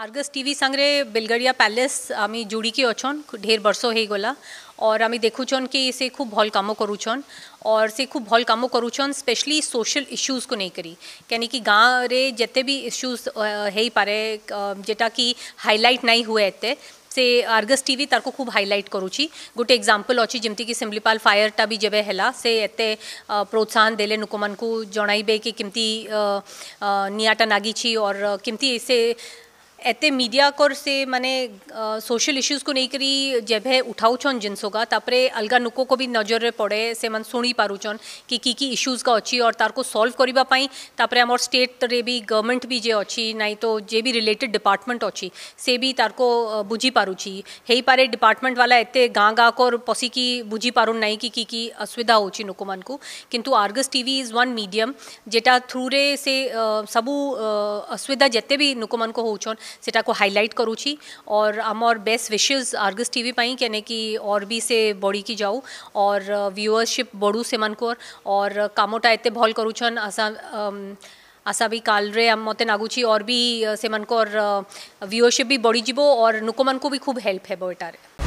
Argus TV संगे Belgharia palace आमी जुड़ीकी ढेर वर्ष हो गला और आमी देखुछन कि से खूब भल कम करुछन और से खूब भल कम करुछन स्पेशली सोशल इश्यूज को नहीं करी कहीं कि गाँव रे जिते भी इश्यूज हो पारे जेटा कि हाइलाइट नहीं हुए एत से आर्गस टी तार खूब हाइलाइट करुच्ची गोटे एक्जामपल अच्छी जमीक फायर फायरटा भी जब है से एत प्रोत्साहन दे लोक जनइबे कि निटा नागिची और किमती से एत मीडिया को से मैंने सोशल इश्यूज को नहीं करी जेब उठाऊन जिनसोगा तापरे अलग नुको को भी नजर रे पड़े से मन सुनी पारुचन कि की की इश्यूज का अच्छी और तार को सॉल्व करवाई तापर आम स्टेट रे भी गवर्नमेंट भी जे अच्छी नाई तो जे भी रिलेटेड डिपार्टमेंट अच्छी से भी तार को बुझी पारुची हो पारे डिपार्टमेंट वाला एत गाँ गाँ को पशिकी बुझी पार ना कि की की असुविधा होको मान को कितु Argus T is one medium जेटा थ्रुए से सबू असुविधा जिते भी नुक मान को हो से को हाइलाइट करुच्ची और आमर बेस्ट विशेज आर्गस टीवी कने कि और भी से बड़ी की जाऊ और व्यूअरशिप uh, बढ़ू से मर और कमटा एत भल कर आशा भी काल रे मत नागुची और भी uh, से मर व्यूअरशिप uh, भी बढ़ी और लोक मूँ भी खूब हेल्प हेबार